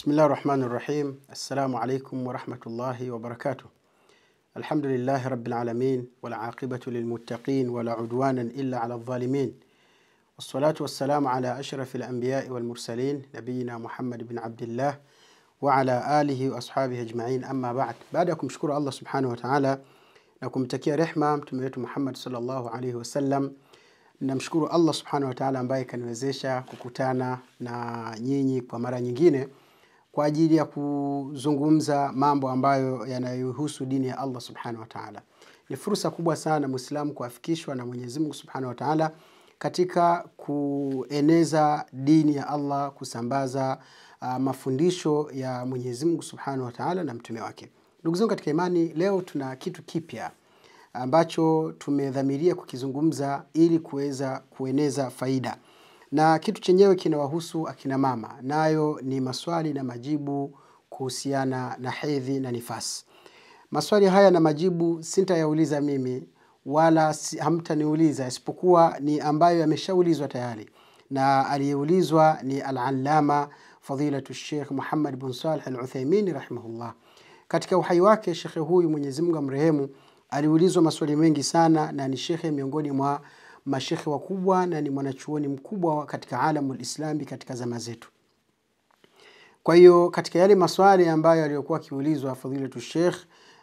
بسم الله الرحمن الرحيم السلام عليكم ورحمة الله وبركاته الحمد لله رب العالمين والعاقبة للمتقين ولا عدوانا إلا على الظالمين والصلاة والسلام على أشرف الأنبياء والمرسلين نبينا محمد بن عبد الله وعلى آله وأصحابه أجمعين أما بعد بعدكم شكر الله سبحانه وتعالى نكم تكيا رحمة متميت محمد صلى الله عليه وسلم نمشكر الله سبحانه وتعالى ambaye ikaniwezesha كوكوتانا na nyinyi kwa mara kwa ajili ya kuzungumza mambo ambayo yanayohusu dini ya Allah subhanahu wa taala. Ni fursa kubwa sana mwislamu kuafikishwa na Mwenyezi Mungu subhanahu wa taala katika kueneza dini ya Allah, kusambaza uh, mafundisho ya Mwenyezi Mungu subhanahu wa taala na mtume wake. Ndugu zangu katika imani, leo tuna kitu kipya ambacho tumedhamiria kukizungumza ili kuweza kueneza faida na kitu chenyewe kinawahusu akina mama, nayo ni maswali na majibu kuhusiana na hedhi na nifasi. Maswali haya na majibu sintayauliza mimi wala hamtaniuliza, isipokuwa ni ambayo yameshaulizwa tayari, na aliyeulizwa ni Al-Allama Fadilatu Sheikh Muhammad bin Salih Al-Uthaymeen rahimahullah. Katika uhai wake shekhe huyu Mwenyezi Mungu amrehemu, aliulizwa maswali mengi sana, na ni shekhe miongoni mwa mashekhe wakubwa na ni mwanachuoni mkubwa katika alamu lislami katika zama zetu. Kwa hiyo katika yale maswali ambayo aliyokuwa akiulizwa fadhilatu shekh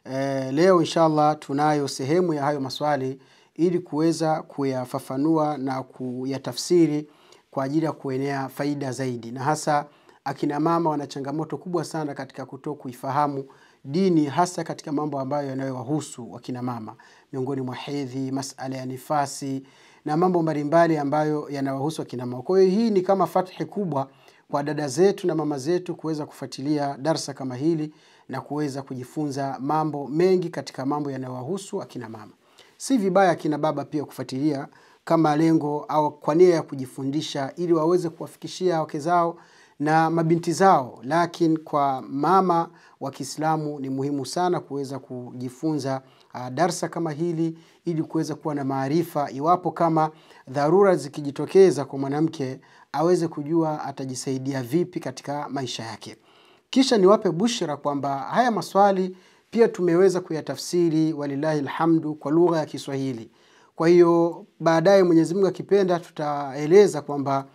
eh, leo inshallah tunayo sehemu ya hayo maswali ili kuweza kuyafafanua na kuyatafsiri kwa ajili ya kuenea faida zaidi, na hasa akina mama wana changamoto kubwa sana katika kuto kuifahamu dini, hasa katika mambo ambayo yanayowahusu wakinamama miongoni mwa hedhi, masala ya nifasi na mambo mbalimbali ambayo yanawahusu akina mama. Kwa hiyo hii ni kama fathi kubwa kwa dada zetu na mama zetu kuweza kufuatilia darsa kama hili na kuweza kujifunza mambo mengi katika mambo yanayowahusu akina mama. Si vibaya akina baba pia kufuatilia kama lengo au kwa nia ya kujifundisha ili waweze kuwafikishia wake zao na mabinti zao, lakini kwa mama wa Kiislamu ni muhimu sana kuweza kujifunza Uh, darsa kama hili ili kuweza kuwa na maarifa, iwapo kama dharura zikijitokeza kwa mwanamke aweze kujua atajisaidia vipi katika maisha yake. Kisha niwape bushra kwamba haya maswali pia tumeweza kuyatafsiri walilahi lhamdu kwa lugha ya Kiswahili. Kwa hiyo baadaye Mwenyezi Mungu akipenda, tutaeleza kwamba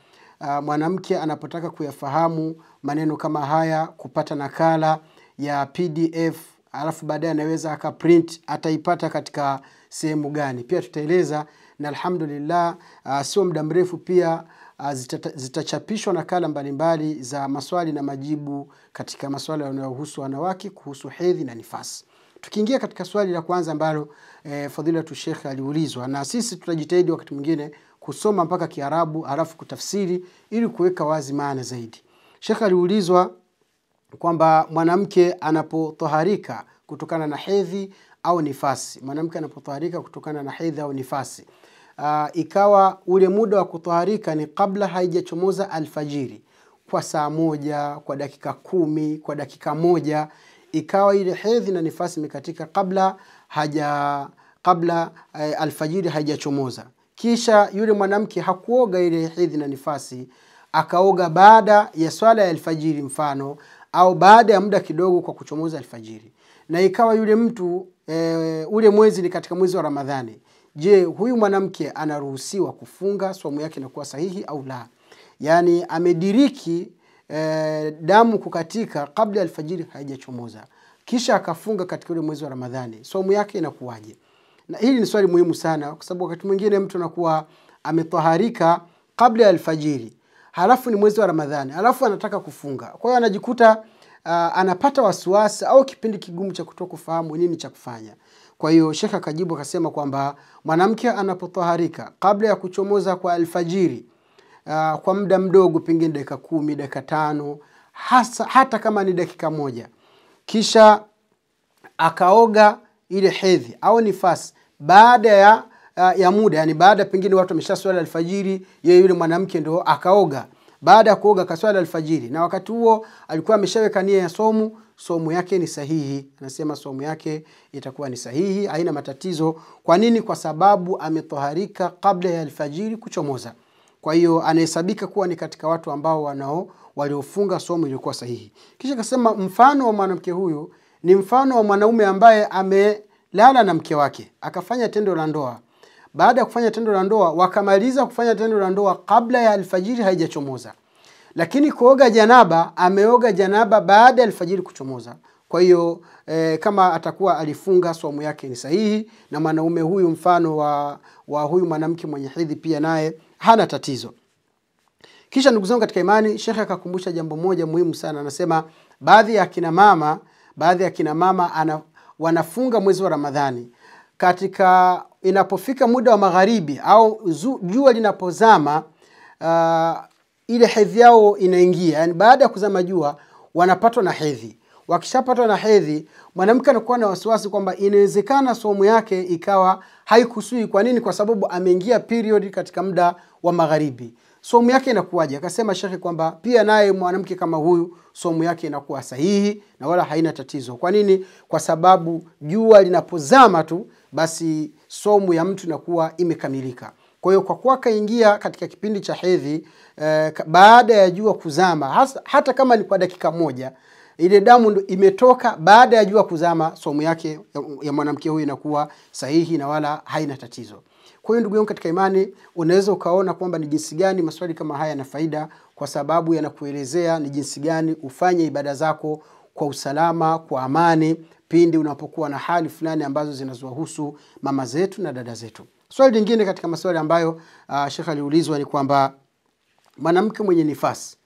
uh, mwanamke anapotaka kuyafahamu maneno kama haya, kupata nakala ya PDF alafu baadaye anaweza akaprint ataipata katika sehemu gani, pia tutaeleza na alhamdulillah, uh, sio muda mrefu pia uh, zitachapishwa zita nakala mbalimbali za maswali na majibu katika maswala yanayohusu wanawake kuhusu hedhi na nifasi. Tukiingia katika swali la kwanza ambalo eh, fadhilatu Sheikh aliulizwa, na sisi tutajitahidi wakati mwingine kusoma mpaka Kiarabu alafu kutafsiri ili kuweka wazi maana zaidi. Sheikh aliulizwa kwamba mwanamke anapotoharika kutokana na hedhi au nifasi, mwanamke anapotoharika kutokana na hedhi au nifasi uh, ikawa ule muda wa kutoharika ni kabla haijachomoza alfajiri, kwa saa moja, kwa dakika kumi, kwa dakika moja, ikawa ile hedhi na nifasi imekatika kabla haja kabla eh, alfajiri haijachomoza. Kisha yule mwanamke hakuoga ile hedhi na nifasi, akaoga baada ya swala ya alfajiri mfano au baada ya muda kidogo kwa kuchomoza alfajiri, na ikawa yule mtu e, ule mwezi ni katika mwezi wa Ramadhani, je, huyu mwanamke anaruhusiwa kufunga, swamu yake inakuwa sahihi au la? Yaani amediriki e, damu kukatika kabla alfajiri haijachomoza, kisha akafunga katika ule mwezi wa Ramadhani, swamu yake inakuwaje? Na hili ni swali muhimu sana, kwa sababu wakati mwingine mtu anakuwa ametaharika kabla ya alfajiri halafu ni mwezi wa Ramadhani, halafu anataka kufunga. Kwa hiyo anajikuta uh, anapata wasiwasi au kipindi kigumu cha kuto kufahamu nini cha kufanya. Kwa hiyo Sheikh akajibu akasema kwamba mwanamke anapotoharika kabla ya kuchomoza kwa alfajiri uh, kwa muda mdogo, pengine dakika kumi, dakika tano, hasa hata kama ni dakika moja, kisha akaoga ile hedhi au nifasi baada ya uh, ya muda, yani baada pengine watu wamesha swala alfajiri, yeye yule mwanamke ndio akaoga. Baada ya kuoga kaswala alfajiri, na wakati huo alikuwa ameshaweka nia ya somu, somu yake ni sahihi. Anasema somu yake itakuwa ni sahihi, haina matatizo. Kwa nini? Kwa sababu ametoharika kabla ya alfajiri kuchomoza. Kwa hiyo anahesabika kuwa ni katika watu ambao wanao waliofunga somu iliyokuwa sahihi. Kisha akasema mfano wa mwanamke huyu ni mfano wa mwanaume ambaye amelala na mke wake akafanya tendo la ndoa baada ya kufanya tendo la ndoa wakamaliza kufanya tendo la ndoa kabla ya alfajiri haijachomoza lakini kuoga janaba ameoga janaba baada ya alfajiri kuchomoza kwa hiyo e, kama atakuwa alifunga swamu yake ni sahihi na mwanaume huyu mfano wa, wa huyu mwanamke mwenye hedhi pia naye hana tatizo kisha ndugu zangu katika imani shekhe akakumbusha jambo moja muhimu sana anasema baadhi ya kina mama baadhi ya kina mama ana, wanafunga mwezi wa ramadhani katika inapofika muda wa magharibi au jua linapozama uh, ile hedhi yao inaingia, yani baada ya kuzama jua wanapatwa na hedhi. Wakishapatwa na hedhi, mwanamke anakuwa na wasiwasi kwamba inawezekana somo yake ikawa haikusui. Kwa nini? Kwa sababu ameingia period katika muda wa magharibi. somo yake inakuwaje? Akasema shekhe kwamba pia naye mwanamke kama huyu somo yake inakuwa sahihi na wala haina tatizo. Kwa nini? Kwa sababu jua linapozama tu basi somu ya mtu inakuwa imekamilika. Kwa hiyo kwa kuwa kaingia katika kipindi cha hedhi eh, baada ya jua kuzama hasa, hata kama ni kwa dakika moja, ile damu imetoka baada ya jua kuzama, somu yake ya, ya mwanamke huyu inakuwa sahihi na wala haina tatizo. Kwa hiyo ndugu yangu katika imani, unaweza ukaona kwamba ni jinsi gani maswali kama haya yana faida, kwa sababu yanakuelezea ni jinsi gani ufanye ibada zako kwa usalama, kwa amani pindi unapokuwa na hali fulani ambazo zinazowahusu mama zetu na dada zetu. Swali lingine katika maswali ambayo uh, ah, shekh aliulizwa ni kwamba mwanamke mwenye nifasi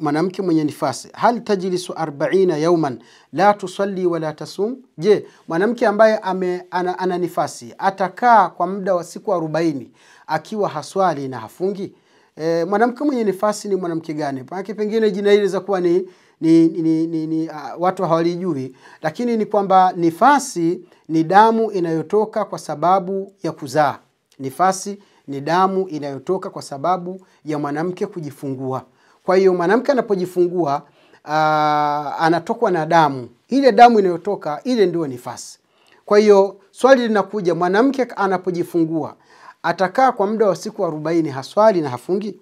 mwanamke mwenye nifasi, hal tajlisu 40 yauman la tusalli wala tasum, je, mwanamke ambaye ame, ana, ana nifasi atakaa kwa muda wa siku 40 akiwa haswali na hafungi? E, mwanamke mwenye nifasi ni mwanamke gani? pengine jina hili za kuwa ni ni, ni, ni, ni uh, watu hawalijui, lakini ni kwamba nifasi ni damu inayotoka kwa sababu ya kuzaa. Nifasi ni damu inayotoka kwa sababu ya mwanamke kujifungua. Kwa hiyo mwanamke anapojifungua uh, anatokwa na damu, ile damu inayotoka ile ndio nifasi. Kwa hiyo swali linakuja, mwanamke anapojifungua atakaa kwa muda wa siku arobaini haswali na hafungi?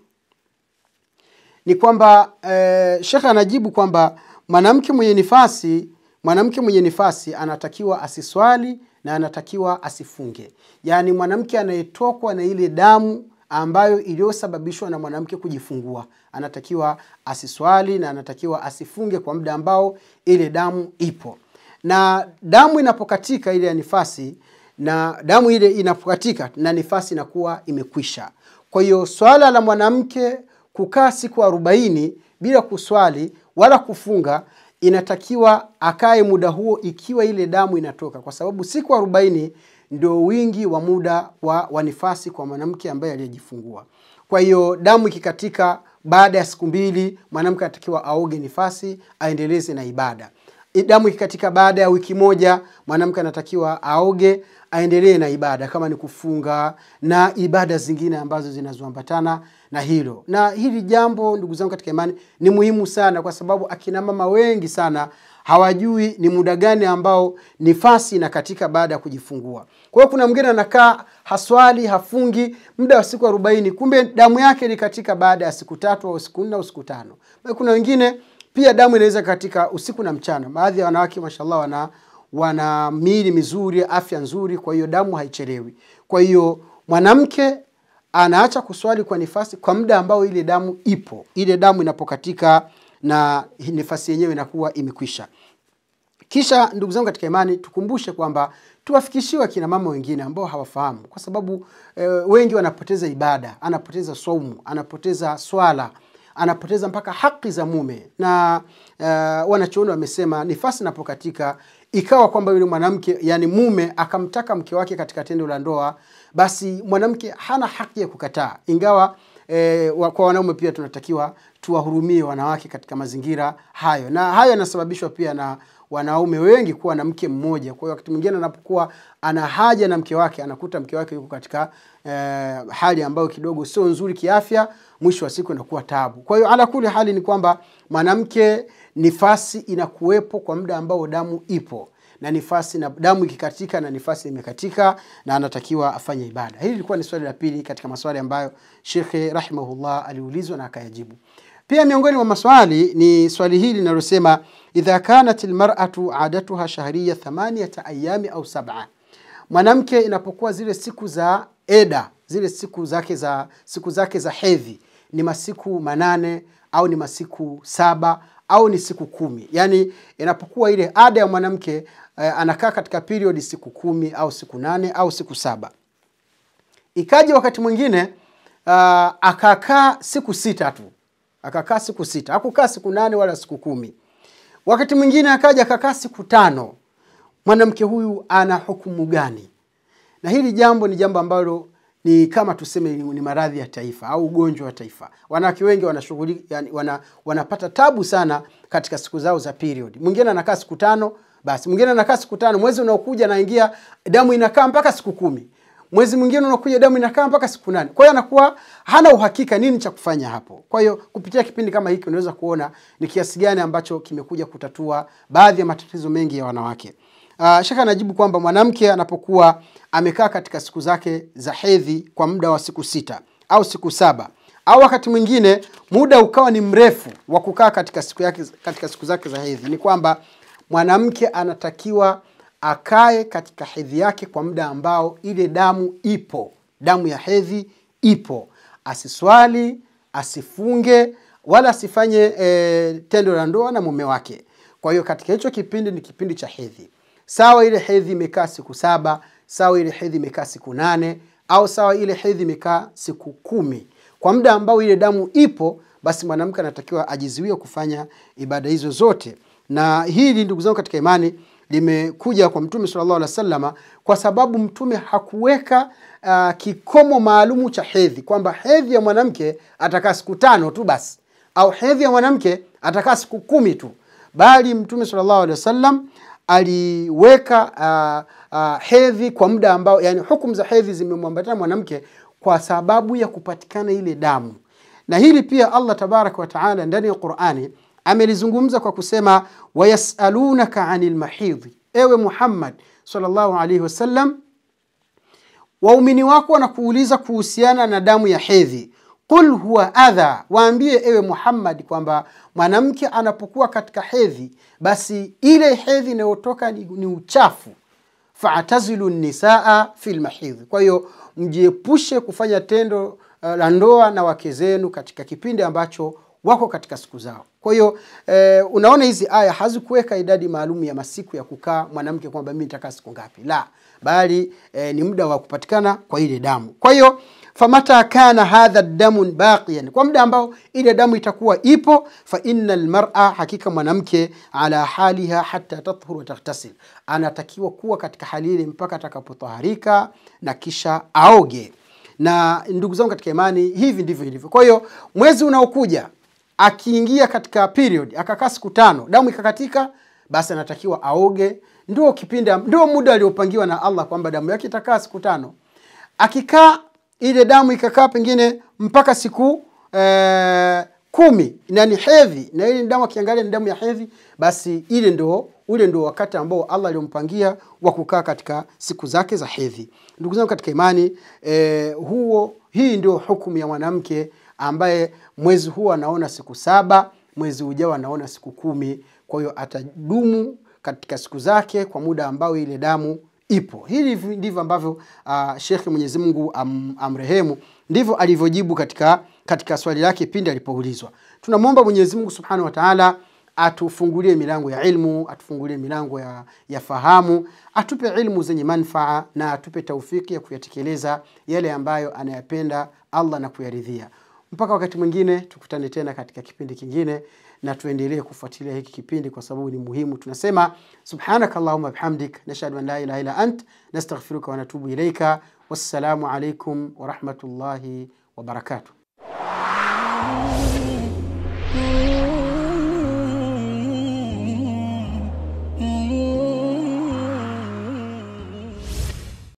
ni kwamba e, eh, shekhe anajibu kwamba mwanamke mwenye nifasi mwanamke mwenye nifasi anatakiwa asiswali na anatakiwa asifunge yaani mwanamke anayetokwa na ile damu ambayo iliyosababishwa na mwanamke kujifungua anatakiwa asiswali na anatakiwa asifunge kwa muda ambao ile damu ipo na damu inapokatika ile ya nifasi na damu ile inapokatika na nifasi inakuwa imekwisha kwa hiyo swala la mwanamke kukaa siku arobaini bila kuswali wala kufunga, inatakiwa akae muda huo ikiwa ile damu inatoka, kwa sababu siku arobaini ndio wingi wa muda wa wanifasi kwa mwanamke ambaye aliyejifungua. Kwa hiyo damu ikikatika baada ya siku mbili, mwanamke anatakiwa aoge nifasi, aendeleze na ibada. Damu ikikatika baada ya wiki moja, mwanamke anatakiwa aoge, aendelee na ibada, kama ni kufunga na ibada zingine ambazo zinazoambatana na hilo. Na hili jambo, ndugu zangu katika imani, ni muhimu sana, kwa sababu akina mama wengi sana hawajui ni muda gani ambao nifasi na katika baada ya kujifungua. Kwa hiyo kuna mwingine anakaa haswali, hafungi muda wa siku arobaini, kumbe damu yake ni katika baada ya siku tatu au siku nne au siku tano. Kuna wengine pia damu inaweza katika usiku na mchana. Baadhi ya wanawake mashallah wana wana miili mizuri, afya nzuri, kwa hiyo damu haichelewi. Kwa hiyo mwanamke anaacha kuswali kwa nifasi kwa muda ambao ile damu ipo, ile damu inapokatika na nifasi yenyewe inakuwa imekwisha. Kisha ndugu zangu katika imani, tukumbushe kwamba tuwafikishiwa kina mama wengine ambao hawafahamu, kwa sababu e, wengi wanapoteza ibada, anapoteza saumu, anapoteza swala, anapoteza mpaka haki za mume. Na e, wanachuoni wamesema nifasi inapokatika ikawa kwamba yule mwanamke, yani mume, akamtaka mke wake katika tendo la ndoa basi mwanamke hana haki ya kukataa, ingawa e, kwa wanaume pia tunatakiwa tuwahurumie wanawake katika mazingira hayo, na hayo yanasababishwa pia na wanaume wengi kuwa na mke mmoja. Kwa hiyo wakati mwingine anapokuwa ana haja na mke wake, anakuta mke wake yuko katika e, hali ambayo kidogo sio nzuri kiafya, mwisho wa siku inakuwa tabu. Kwa hiyo ala kuli hali ni kwamba mwanamke nifasi inakuwepo kwa muda ambao damu ipo na nifasi na damu ikikatika na nifasi imekatika na anatakiwa afanye ibada. Hili lilikuwa ni swali la pili katika maswali ambayo Sheikh rahimahullah aliulizwa na akayajibu. Pia miongoni mwa maswali ni swali hili linalosema idha kanat almar'atu adatuha shahriya thamaniyata ayami au sab'a, mwanamke inapokuwa zile siku za eda zile siku zake za siku zake za hedhi ni masiku manane au ni masiku saba au ni siku kumi, yaani inapokuwa ile ada ya mwanamke eh, anakaa katika period siku kumi au siku nane au siku saba. Ikaja wakati mwingine uh, akakaa siku sita tu, akakaa siku sita, hakukaa siku nane wala siku kumi. Wakati mwingine akaja akakaa siku tano. Mwanamke huyu ana hukumu gani? Na hili jambo ni jambo ambalo ni kama tuseme ni maradhi ya taifa au ugonjwa wa taifa. Wanawake wengi wanashughuli yani wana, wanapata tabu sana katika siku zao za period. Mwingine anakaa siku tano, basi mwingine anakaa siku tano, mwezi unaokuja anaingia damu inakaa mpaka siku kumi, mwezi mwingine unakuja damu inakaa mpaka siku nane. Kwa hiyo anakuwa hana uhakika nini cha kufanya hapo. Kwa hiyo kupitia kipindi kama hiki unaweza kuona ni kiasi gani ambacho kimekuja kutatua baadhi ya matatizo mengi ya wanawake. Uh, shaka anajibu kwamba mwanamke anapokuwa amekaa katika siku zake za hedhi kwa muda wa siku sita au siku saba au wakati mwingine muda ukawa ni mrefu wa kukaa katika siku yake katika siku zake za hedhi, ni kwamba mwanamke anatakiwa akae katika hedhi yake kwa muda ambao ile damu ipo, damu ya hedhi ipo, asiswali, asifunge wala asifanye e, tendo la ndoa na mume wake. Kwa hiyo katika hicho kipindi ni kipindi cha hedhi, sawa ile hedhi imekaa siku saba, sawa ile hedhi imekaa siku nane, au sawa ile hedhi imekaa siku kumi. Kwa muda ambao ile damu ipo, basi mwanamke anatakiwa ajiziwie kufanya ibada hizo zote na hili ndugu zangu katika imani limekuja kwa mtume sallallahu alaihi wasallam kwa sababu mtume hakuweka uh, kikomo maalumu cha hedhi kwamba hedhi ya mwanamke atakaa siku tano tu basi au hedhi ya mwanamke atakaa siku kumi tu bali mtume sallallahu alaihi wasallam aliweka uh, uh, hedhi kwa muda ambao yani hukumu za hedhi zimemwambatana mwanamke kwa sababu ya kupatikana ile damu na hili pia allah tabaraka wataala ndani ya qurani amelizungumza kwa kusema wayasalunaka anil mahidhi, ewe Muhammad sallallahu alaihi wasallam, waumini wako wanakuuliza kuhusiana na damu ya hedhi. Qul huwa adha, waambie ewe Muhammad kwamba mwanamke anapokuwa katika hedhi, basi ile hedhi inayotoka ni, ni uchafu. Faatazilu nisaa fi lmahidhi, kwa hiyo mjiepushe kufanya tendo uh, la ndoa na wake zenu katika kipindi ambacho wako katika siku zao. Kwa hiyo e, unaona hizi aya hazikuweka idadi maalum ya masiku ya kukaa mwanamke kwamba mimi nitakaa siku ngapi, la, bali e, ni muda wa kupatikana kwa ile damu. Kwa hiyo famata kana hadha damu baqiyan, kwa muda ambao ile damu itakuwa ipo, fa innal mar'a, hakika mwanamke ala haliha hatta tathhur wa taghtasil, anatakiwa kuwa katika hali ile mpaka atakapotaharika na kisha aoge. Na ndugu zangu katika imani, hivi ndivyo ilivyo. Kwa hiyo mwezi unaokuja akiingia katika period akakaa siku tano, damu ikakatika, basi anatakiwa aoge. Ndio kipindi, ndio muda aliopangiwa na Allah kwamba damu yake itakaa siku tano. Akikaa ile damu ikakaa pengine mpaka siku eh, kumi na ni hedhi, na ile damu akiangalia ni damu ya hedhi, basi ile ndo ule ndio wakati ambao Allah aliompangia wa kukaa katika siku zake za hedhi. Ndugu zangu katika imani, eh, huo hii ndio hukumu ya mwanamke ambaye mwezi huu anaona siku saba, mwezi ujao anaona siku kumi. Kwa hiyo atadumu katika siku zake kwa muda ambao ile damu ipo. Hili ndivyo ambavyo uh, Shekhe Mwenyezi Mungu am, amrehemu ndivyo alivyojibu katika, katika swali lake pindi alipoulizwa. Tunamwomba Mwenyezi Mungu Subhanahu wa Ta'ala atufungulie milango ya ilmu, atufungulie milango ya, ya fahamu, atupe ilmu zenye manfaa na atupe taufiki ya kuyatekeleza yale ambayo anayapenda Allah na kuyaridhia. Mpaka wakati mwingine, tukutane tena katika kipindi kingine, na tuendelee kufuatilia hiki kipindi kwa sababu ni muhimu. Tunasema subhanaka allahumma bihamdik nashhadu an la ilaha illa ant nastaghfiruka wa natubu ilaika. Wassalamu alaikum warahmatullahi wabarakatuh.